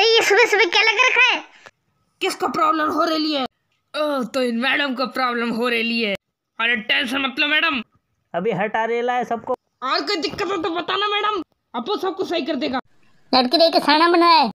अरे ये सुबह सुबह क्या लग रखा है किसको प्रॉब्लम हो रही है ओ, तो इन मैडम को प्रॉब्लम हो रही है अरे टेंशन मतलब मैडम अभी हटा रेला है सबको और कोई दिक्कत हो तो बताना मैडम अपो सबको सही कर देगा लड़की देख खाना बनाया